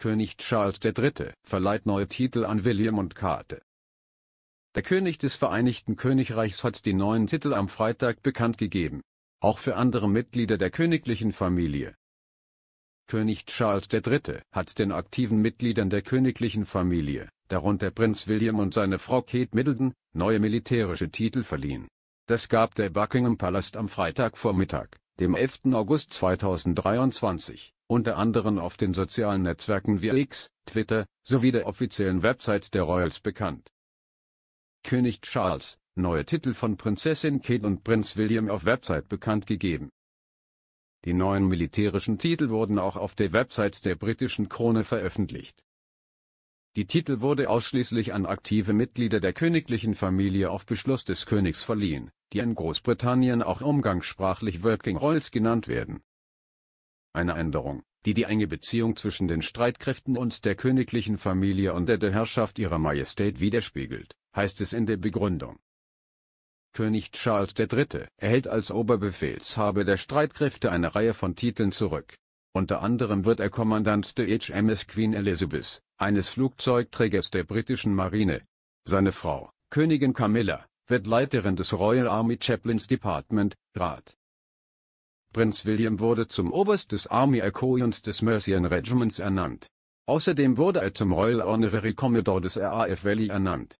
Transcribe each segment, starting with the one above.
König Charles III., verleiht neue Titel an William und Kate. Der König des Vereinigten Königreichs hat die neuen Titel am Freitag bekannt gegeben. Auch für andere Mitglieder der königlichen Familie. König Charles III. hat den aktiven Mitgliedern der königlichen Familie, darunter Prinz William und seine Frau Kate Middleton, neue militärische Titel verliehen. Das gab der Buckingham Palast am Freitagvormittag, dem 11. August 2023 unter anderem auf den sozialen Netzwerken wie X, Twitter, sowie der offiziellen Website der Royals bekannt. König Charles, neue Titel von Prinzessin Kate und Prinz William auf Website bekannt gegeben. Die neuen militärischen Titel wurden auch auf der Website der britischen Krone veröffentlicht. Die Titel wurde ausschließlich an aktive Mitglieder der königlichen Familie auf Beschluss des Königs verliehen, die in Großbritannien auch umgangssprachlich Working Royals genannt werden eine Änderung, die die enge Beziehung zwischen den Streitkräften und der königlichen Familie unter der Herrschaft ihrer Majestät widerspiegelt, heißt es in der Begründung. König Charles III. erhält als Oberbefehlshaber der Streitkräfte eine Reihe von Titeln zurück. Unter anderem wird er Kommandant der HMS Queen Elizabeth, eines Flugzeugträgers der britischen Marine. Seine Frau, Königin Camilla, wird Leiterin des Royal Army Chaplains Department, Rat. Prinz William wurde zum Oberst des Army Air Corps und des Mercian Regiments ernannt. Außerdem wurde er zum Royal Honorary Commodore des RAF Valley ernannt.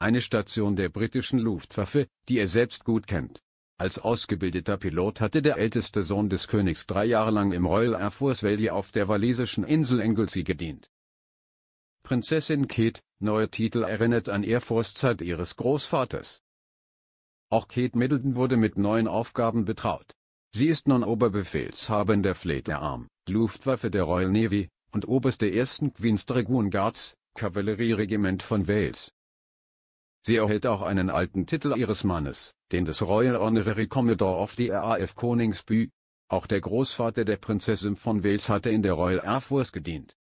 Eine Station der britischen Luftwaffe, die er selbst gut kennt. Als ausgebildeter Pilot hatte der älteste Sohn des Königs drei Jahre lang im Royal Air Force Valley auf der walisischen Insel Anglesey gedient. Prinzessin Kate, neuer Titel erinnert an Air Force Zeit ihres Großvaters. Auch Kate Middleton wurde mit neuen Aufgaben betraut. Sie ist nun Oberbefehlshaberin der Fleet Air Arm, Luftwaffe der Royal Navy, und Oberste 1. Queen's Dragoon Guards, Kavallerieregiment von Wales. Sie erhält auch einen alten Titel ihres Mannes, den des Royal Honorary Commodore of the RAF Koningsby. Auch der Großvater der Prinzessin von Wales hatte in der Royal Air Force gedient.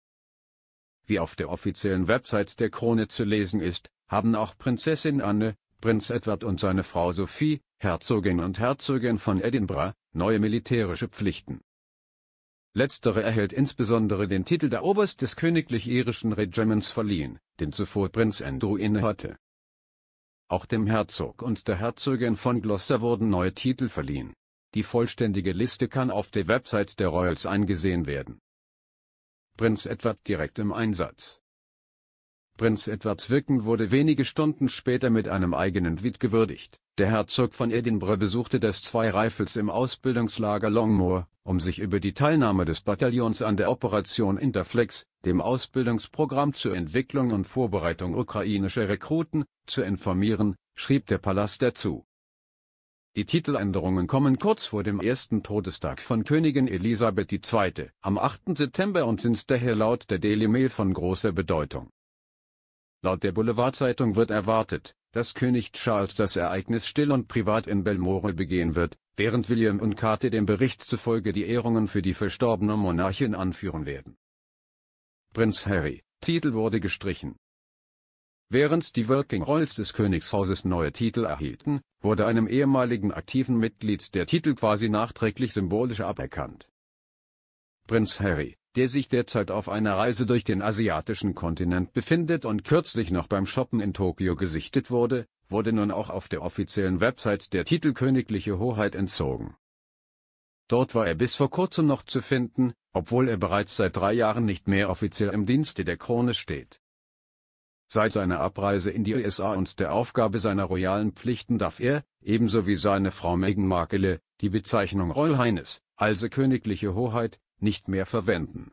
Wie auf der offiziellen Website der Krone zu lesen ist, haben auch Prinzessin Anne, Prinz Edward und seine Frau Sophie, Herzogin und Herzogin von Edinburgh, neue militärische Pflichten. Letztere erhält insbesondere den Titel der Oberst des königlich irischen Regiments verliehen, den zuvor Prinz Andrew innehatte. Auch dem Herzog und der Herzogin von Gloucester wurden neue Titel verliehen. Die vollständige Liste kann auf der Website der Royals angesehen werden. Prinz Edward direkt im Einsatz Prinz Edward Zwicken wurde wenige Stunden später mit einem eigenen Wied gewürdigt. Der Herzog von Edinburgh besuchte das Zwei Rifles im Ausbildungslager Longmoor, um sich über die Teilnahme des Bataillons an der Operation Interflex, dem Ausbildungsprogramm zur Entwicklung und Vorbereitung ukrainischer Rekruten, zu informieren, schrieb der Palast dazu. Die Titeländerungen kommen kurz vor dem ersten Todestag von Königin Elisabeth II. am 8. September und sind daher laut der Daily Mail von großer Bedeutung. Laut der Boulevardzeitung wird erwartet, dass König Charles das Ereignis still und privat in Balmoral begehen wird, während William und Kate dem Bericht zufolge die Ehrungen für die verstorbene Monarchin anführen werden. Prinz Harry, Titel wurde gestrichen. Während die Working Rolls des Königshauses neue Titel erhielten, wurde einem ehemaligen aktiven Mitglied der Titel quasi nachträglich symbolisch aberkannt. Prinz Harry, der sich derzeit auf einer Reise durch den asiatischen Kontinent befindet und kürzlich noch beim Shoppen in Tokio gesichtet wurde, wurde nun auch auf der offiziellen Website der Titel Königliche Hoheit entzogen. Dort war er bis vor kurzem noch zu finden, obwohl er bereits seit drei Jahren nicht mehr offiziell im Dienste der Krone steht. Seit seiner Abreise in die USA und der Aufgabe seiner royalen Pflichten darf er, ebenso wie seine Frau Meghan Markle, die Bezeichnung Royal Highness, also königliche Hoheit, nicht mehr verwenden.